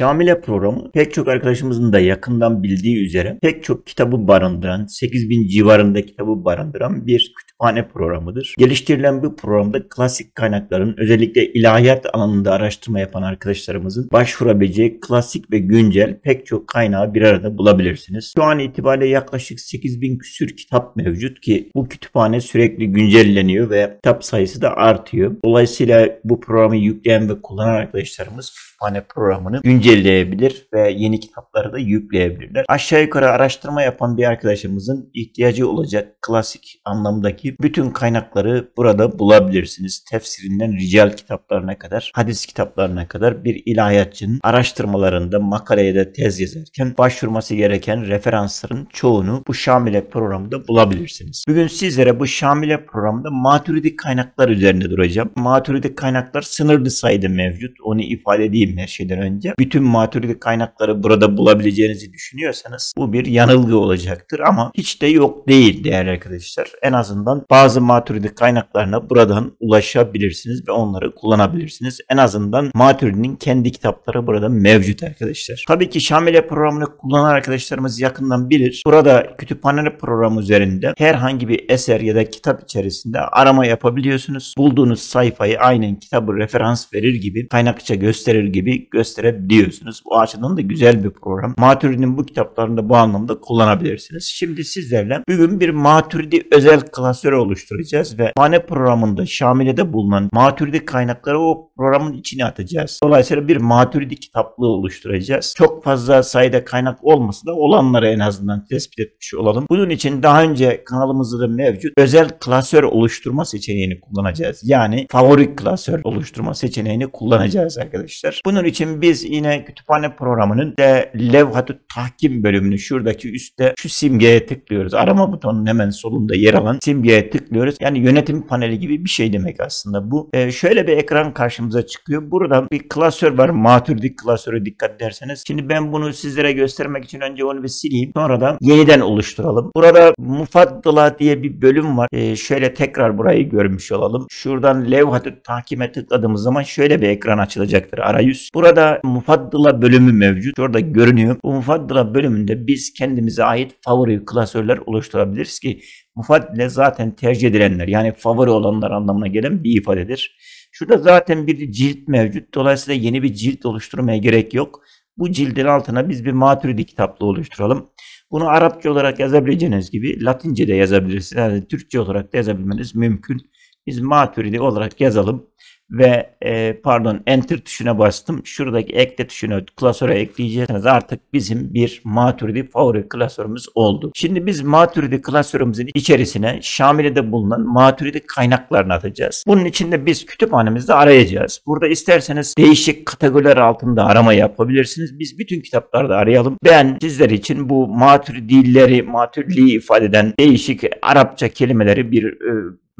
Şamile programı pek çok arkadaşımızın da yakından bildiği üzere pek çok kitabı barındıran, 8000 civarında kitabı barındıran bir kütüphane programıdır. Geliştirilen bu programda klasik kaynakların özellikle ilahiyat alanında araştırma yapan arkadaşlarımızın başvurabileceği klasik ve güncel pek çok kaynağı bir arada bulabilirsiniz. Şu an itibariyle yaklaşık 8000 küsür kitap mevcut ki bu kütüphane sürekli güncelleniyor ve kitap sayısı da artıyor. Dolayısıyla bu programı yükleyen ve kullanan arkadaşlarımız kütüphane programını güncelleyebilir ve yeni kitapları da yükleyebilirler. Aşağı yukarı araştırma yapan bir arkadaşımızın ihtiyacı olacak klasik anlamdaki bütün kaynakları burada bulabilirsiniz. Tefsirinden rical kitaplarına kadar, hadis kitaplarına kadar bir ilahiyatçının araştırmalarında makaleye de tez yazarken başvurması gereken referansların çoğunu bu Şamile programında bulabilirsiniz. Bugün sizlere bu Şamile programında Maturidi kaynaklar üzerinde duracağım. Maturidi kaynaklar sınırlı sayıda mevcut. Onu ifade edeyim söyleyin her şeyden önce. Bütün maturidi kaynakları burada bulabileceğinizi düşünüyorsanız bu bir yanılgı olacaktır ama hiç de yok değil değerli arkadaşlar. En azından bazı maturidi kaynaklarına buradan ulaşabilirsiniz ve onları kullanabilirsiniz. En azından maturidinin kendi kitapları burada mevcut arkadaşlar. Tabii ki Şamile programını kullanan arkadaşlarımız yakından bilir. Burada kütüphane programı üzerinde herhangi bir eser ya da kitap içerisinde arama yapabiliyorsunuz. Bulduğunuz sayfayı aynen kitabı referans verir gibi, kaynakça gösterir gibi gibi gösterebiliyorsunuz. Bu açıdan da güzel bir program. Maturidi'nin bu kitaplarında bu anlamda kullanabilirsiniz. Şimdi sizlerle bugün bir Maturidi özel klasörü oluşturacağız ve Mane programında Şamile'de bulunan Maturidi kaynakları o programın içine atacağız. Dolayısıyla bir Maturidi kitaplığı oluşturacağız. Çok fazla sayıda kaynak olmasa da olanları en azından tespit etmiş olalım. Bunun için daha önce kanalımızda da mevcut özel klasör oluşturma seçeneğini kullanacağız. Yani favori klasör oluşturma seçeneğini kullanacağız arkadaşlar. Bunun için biz yine kütüphane programının de levhatı tahkim bölümünü şuradaki üstte şu simgeye tıklıyoruz. Arama butonunun hemen solunda yer alan simgeye tıklıyoruz. Yani yönetim paneli gibi bir şey demek aslında bu. E, şöyle bir ekran karşımıza çıkıyor. Burada bir klasör var. Maturdik klasörü dikkat derseniz. Şimdi ben bunu sizlere göstermek için önce onu bir sileyim. Sonra da yeniden oluşturalım. Burada Mufaddala diye bir bölüm var. E, şöyle tekrar burayı görmüş olalım. Şuradan levhatı tahkime tıkladığımız zaman şöyle bir ekran açılacaktır. Arayüz 100. Burada mufaddıla bölümü mevcut. Orada görünüyor. Bu mufaddıla bölümünde biz kendimize ait favori klasörler oluşturabiliriz ki mufaddile zaten tercih edilenler yani favori olanlar anlamına gelen bir ifadedir. Şurada zaten bir cilt mevcut. Dolayısıyla yeni bir cilt oluşturmaya gerek yok. Bu cildin altına biz bir maturidi kitaplığı oluşturalım. Bunu Arapça olarak yazabileceğiniz gibi Latince de yazabilirsiniz. Yani Türkçe olarak da yazabilmeniz mümkün. Biz maturidi olarak yazalım ve e, pardon enter tuşuna bastım. Şuradaki ekle tuşuna klasöre ekleyeceksiniz artık bizim bir Maturidi favori klasörümüz oldu. Şimdi biz Maturidi klasörümüzün içerisine Şamile'de bulunan Maturidi kaynaklarını atacağız. Bunun içinde biz kütüphanemizde arayacağız. Burada isterseniz değişik kategoriler altında arama yapabilirsiniz. Biz bütün kitaplarda arayalım. Ben sizler için bu Maturidi'leri, Maturidi ifade eden değişik Arapça kelimeleri bir e,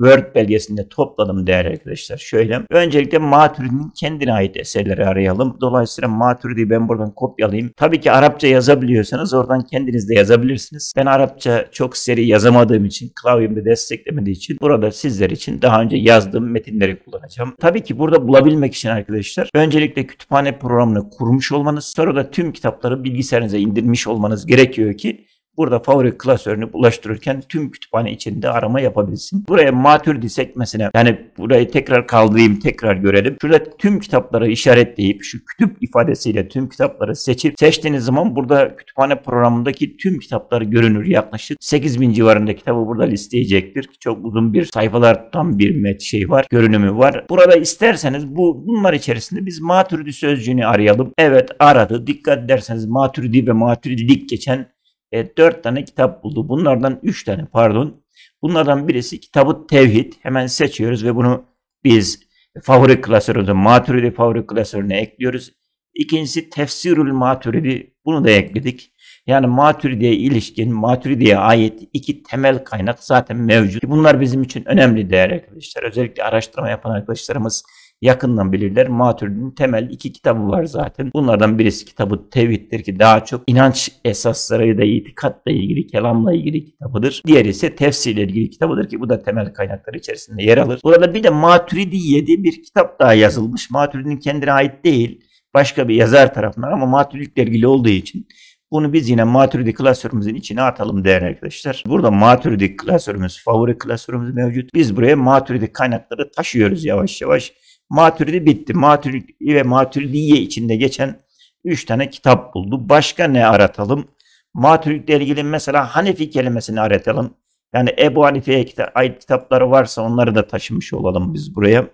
Word belgesinde topladım değerli arkadaşlar. Şöyle Öncelikle Maturidi'nin kendine ait eserleri arayalım. Dolayısıyla Maturidi'yi ben buradan kopyalayayım. Tabii ki Arapça yazabiliyorsanız oradan kendiniz de yazabilirsiniz. Ben Arapça çok seri yazamadığım için, klavyemde desteklemediği için burada sizler için daha önce yazdığım metinleri kullanacağım. Tabii ki burada bulabilmek için arkadaşlar öncelikle kütüphane programını kurmuş olmanız, sonra da tüm kitapları bilgisayarınıza indirmiş olmanız gerekiyor ki Burada favori klasörünü bulaştırırken tüm kütüphane içinde arama yapabilsin. Buraya matürdi sekmesine yani burayı tekrar kaldırayım tekrar görelim. Şurada tüm kitapları işaretleyip şu kütüp ifadesiyle tüm kitapları seçip seçtiğiniz zaman burada kütüphane programındaki tüm kitapları görünür. Yaklaşık 8000 civarında kitabı burada listeyecektir. Çok uzun bir sayfalar tam bir met şey var. Görünümü var. Burada isterseniz bu bunlar içerisinde biz matürdi sözcüğünü arayalım. Evet aradı. Dikkat ederseniz matürdi ve matürdilik geçen e, 4 tane kitap buldu. Bunlardan 3 tane pardon. Bunlardan birisi kitabı tevhid. Hemen seçiyoruz ve bunu biz favori klasörümüze maturidi favori klasörüne ekliyoruz. İkincisi tefsirül maturidi. Bunu da ekledik. Yani maturidiye ilişkin maturidiye ait iki temel kaynak zaten mevcut. Bunlar bizim için önemli değerli arkadaşlar. Özellikle araştırma yapan arkadaşlarımız yakından bilirler. Maturidin temel iki kitabı var zaten. Bunlardan birisi kitabı Tevhid'dir ki daha çok inanç esaslarıyla, itikatla ilgili, kelamla ilgili kitabıdır. Diğeri ise tefsirle ilgili kitabıdır ki bu da temel kaynakları içerisinde yer alır. Burada bir de Maturidi 7 bir kitap daha yazılmış. Maturidin kendine ait değil. Başka bir yazar tarafından ama Maturidikle ilgili olduğu için bunu biz yine Maturidi klasörümüzün içine atalım değerli arkadaşlar. Burada Maturidi klasörümüz, favori klasörümüz mevcut. Biz buraya Maturidi kaynakları taşıyoruz yavaş yavaş. Maturidi bitti. Maturidi ve Maturidiye içinde geçen üç tane kitap buldu. Başka ne aratalım? Maturidi'yle ilgili mesela Hanefi kelimesini aratalım. Yani Ebu Hanife'ye ait kitapları varsa onları da taşımış olalım biz buraya.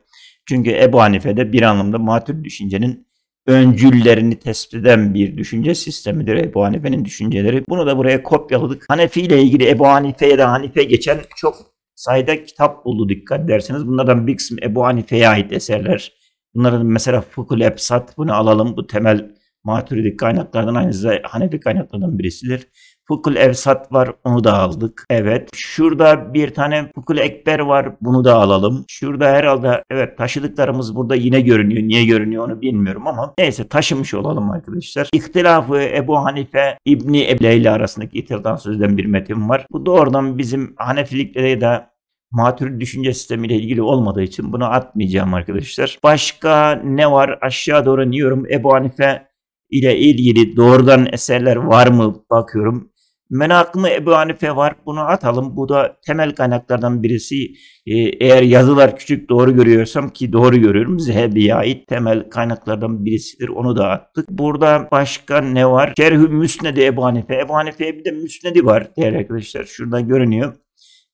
Çünkü Ebu Hanife de bir anlamda matür düşüncenin öncüllerini tespit eden bir düşünce sistemidir Ebu Hanife'nin düşünceleri. Bunu da buraya kopyaladık. Hanefi ile ilgili Ebu Hanife'ye de Hanife geçen çok sayıda kitap buldu dikkat derseniz. Bunlardan bir kısmı Ebu Hanife'ye ait eserler. Bunların mesela Fukul Ebsat bunu alalım. Bu temel Maturidi kaynaklardan aynı zamanda Hanefi kaynaklardan birisidir. Fukul Evsat var onu da aldık. Evet. Şurada bir tane Fukul Ekber var bunu da alalım. Şurada herhalde evet taşıdıklarımız burada yine görünüyor. Niye görünüyor onu bilmiyorum ama neyse taşımış olalım arkadaşlar. İhtilafı Ebu Hanife İbni Ebleyli arasındaki itirdan sözden bir metin var. Bu doğrudan bizim Hanefilikle de Matur düşünce sistemiyle ilgili olmadığı için bunu atmayacağım arkadaşlar. Başka ne var? Aşağı doğru iniyorum. Ebu Hanife ile ilgili doğrudan eserler var mı bakıyorum. Menakımı Ebu Hanife var. Bunu atalım. Bu da temel kaynaklardan birisi. Ee, eğer yazılar küçük doğru görüyorsam ki doğru görüyorum. Zehebi'ye ait temel kaynaklardan birisidir. Onu da attık. Burada başka ne var? Şerhü Müsned'i Ebu Hanife. Ebu Hanife'ye bir de Müsned'i var değerli arkadaşlar. Şurada görünüyor.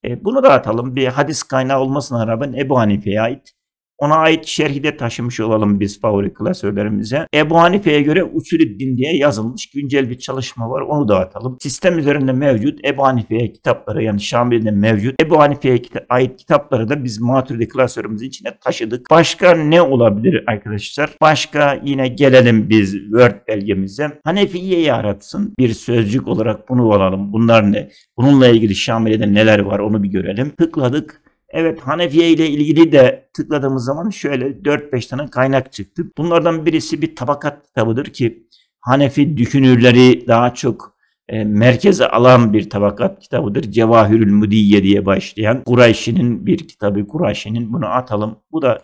E, bunu da atalım. Bir hadis kaynağı olmasına rağmen Ebu Hanife'ye ait ona ait şerhi de taşımış olalım biz favori klasörlerimize. Ebu Hanife'ye göre Usulüddin diye yazılmış güncel bir çalışma var. Onu da atalım. Sistem üzerinde mevcut Ebu Hanife'ye kitapları yani Şamil'de mevcut. Ebu Hanife'ye kita- ait kitapları da biz Maturidi klasörümüzün içine taşıdık. Başka ne olabilir arkadaşlar? Başka yine gelelim biz Word belgemize. Hanefi'ye yaratsın. Bir sözcük olarak bunu alalım. Bunlar ne? Bununla ilgili Şamil'de neler var onu bir görelim. Tıkladık Evet Hanefiye ile ilgili de tıkladığımız zaman şöyle 4-5 tane kaynak çıktı. Bunlardan birisi bir tabakat kitabıdır ki Hanefi düşünürleri daha çok e, merkeze alan bir tabakat kitabıdır. Cevahirül Müdiye diye başlayan Kureyşi'nin bir kitabı. Kureyşi'nin bunu atalım. Bu da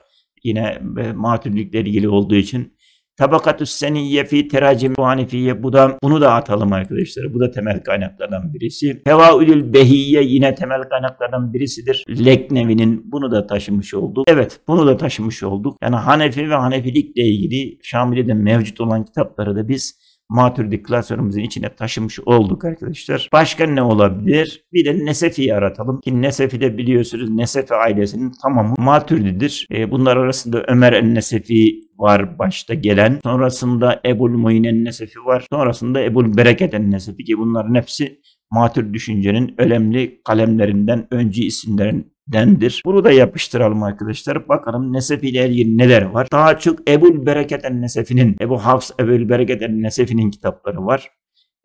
yine e, maturidlikle ilgili olduğu için Tabakatü seniyye fi teracim hanifiye bu da bunu da atalım arkadaşlar. Bu da temel kaynaklardan birisi. Hevaülül behiye yine temel kaynaklardan birisidir. Leknevi'nin bunu da taşımış olduk. Evet bunu da taşımış olduk. Yani Hanefi ve Hanefilikle ilgili Şamil'de mevcut olan kitapları da biz Maturidi klasörümüzün içine taşımış olduk arkadaşlar. Başka ne olabilir? Bir de Nesefi'yi aratalım. Ki Nesefi de biliyorsunuz Nesefi ailesinin tamamı Maturididir. E, bunlar arasında Ömer el-Nesefi var başta gelen. Sonrasında Ebul Muin el-Nesefi var. Sonrasında Ebul Bereket el-Nesefi ki bunların hepsi Matür düşüncenin önemli kalemlerinden, öncü isimlerin dendir. Bunu da yapıştıralım arkadaşlar. Bakalım Nesef ile ilgili neler var. Daha çok Ebul Bereket Nesefi'nin, Ebu Hafs Ebul Bereket'in Nesefi'nin kitapları var.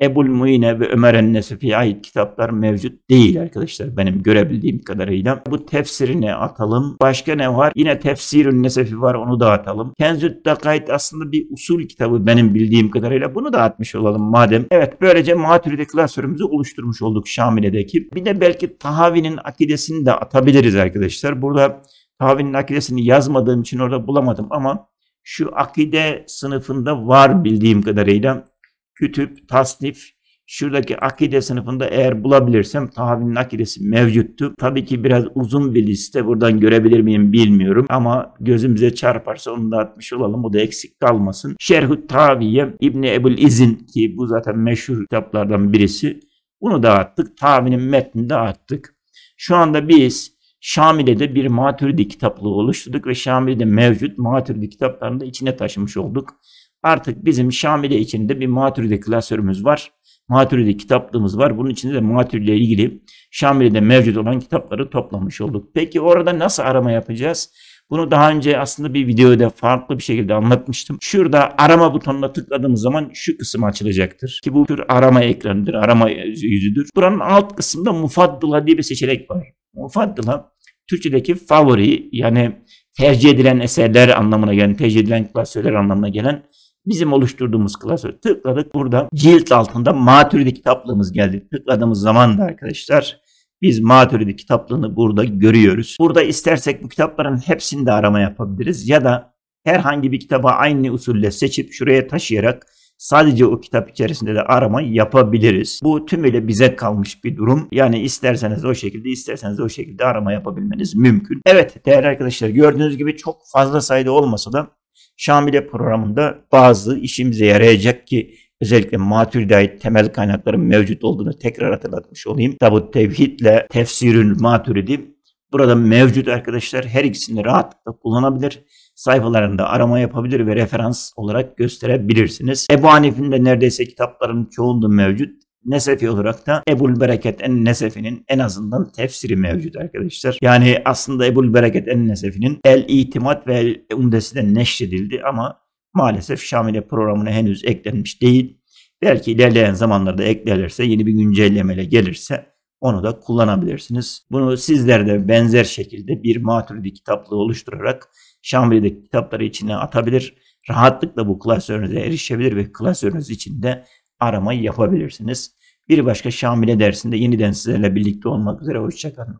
Ebul Muine ve Ömer Ennesefi'ye ait kitaplar mevcut değil arkadaşlar benim görebildiğim kadarıyla. Bu tefsirini atalım. Başka ne var? Yine Tefsirün Nesefi var onu da atalım. Kenzüt Dakait aslında bir usul kitabı benim bildiğim kadarıyla. Bunu da atmış olalım madem. Evet böylece Maturidi klasörümüzü oluşturmuş olduk Şamile'deki. Bir de belki Tahavi'nin akidesini de atabiliriz arkadaşlar. Burada Tahavi'nin akidesini yazmadığım için orada bulamadım ama şu akide sınıfında var bildiğim kadarıyla kütüp, tasnif, şuradaki akide sınıfında eğer bulabilirsem Tahavi'nin akidesi mevcuttu. Tabii ki biraz uzun bir liste buradan görebilir miyim bilmiyorum ama gözümüze çarparsa onu da atmış olalım. O da eksik kalmasın. Şerhü Taviye İbni Ebul İzin ki bu zaten meşhur kitaplardan birisi. Bunu da attık. Tavi'nin metnini de attık. Şu anda biz Şamile'de bir Maturidi kitaplığı oluşturduk ve Şamile'de mevcut Maturidi kitaplarını da içine taşımış olduk. Artık bizim Şamile içinde bir Maturidi klasörümüz var. Maturidi kitaplığımız var. Bunun içinde de Maturidi ile ilgili Şamile'de mevcut olan kitapları toplamış olduk. Peki orada nasıl arama yapacağız? Bunu daha önce aslında bir videoda farklı bir şekilde anlatmıştım. Şurada arama butonuna tıkladığımız zaman şu kısım açılacaktır. Ki bu tür arama ekranıdır, arama yüzüdür. Buranın alt kısmında mufaddıla diye bir seçenek var. Mufaddıla Türkçedeki favori yani tercih edilen eserler anlamına gelen, tercih edilen klasörler anlamına gelen Bizim oluşturduğumuz klasörü tıkladık. Burada cilt altında Maturidi kitaplığımız geldi. Tıkladığımız zaman da arkadaşlar biz Maturidi kitaplığını burada görüyoruz. Burada istersek bu kitapların hepsinde arama yapabiliriz ya da herhangi bir kitaba aynı usulle seçip şuraya taşıyarak Sadece o kitap içerisinde de arama yapabiliriz. Bu tümüyle bize kalmış bir durum. Yani isterseniz o şekilde isterseniz o şekilde arama yapabilmeniz mümkün. Evet değerli arkadaşlar gördüğünüz gibi çok fazla sayıda olmasa da Şamile programında bazı işimize yarayacak ki özellikle Matür'de ait temel kaynakların mevcut olduğunu tekrar hatırlatmış olayım. Tabut Tevhid'le Tefsirül Matüridi burada mevcut arkadaşlar her ikisini rahatlıkla kullanabilir. Sayfalarında arama yapabilir ve referans olarak gösterebilirsiniz. Ebu Hanif'in de neredeyse kitapların çoğunda mevcut. Nesefi olarak da Ebul Bereket en Nesefi'nin en azından tefsiri mevcut arkadaşlar. Yani aslında Ebul Bereket en Nesefi'nin El İtimat ve El Umdesi neşredildi ama maalesef Şamile programına henüz eklenmiş değil. Belki ilerleyen zamanlarda eklerlerse yeni bir güncellemeyle gelirse onu da kullanabilirsiniz. Bunu sizler de benzer şekilde bir maturidi kitaplığı oluşturarak Şamile'deki kitapları içine atabilir. Rahatlıkla bu klasörünüze erişebilir ve klasörünüz içinde aramayı yapabilirsiniz. Bir başka Şamile dersinde yeniden sizlerle birlikte olmak üzere. Hoşçakalın.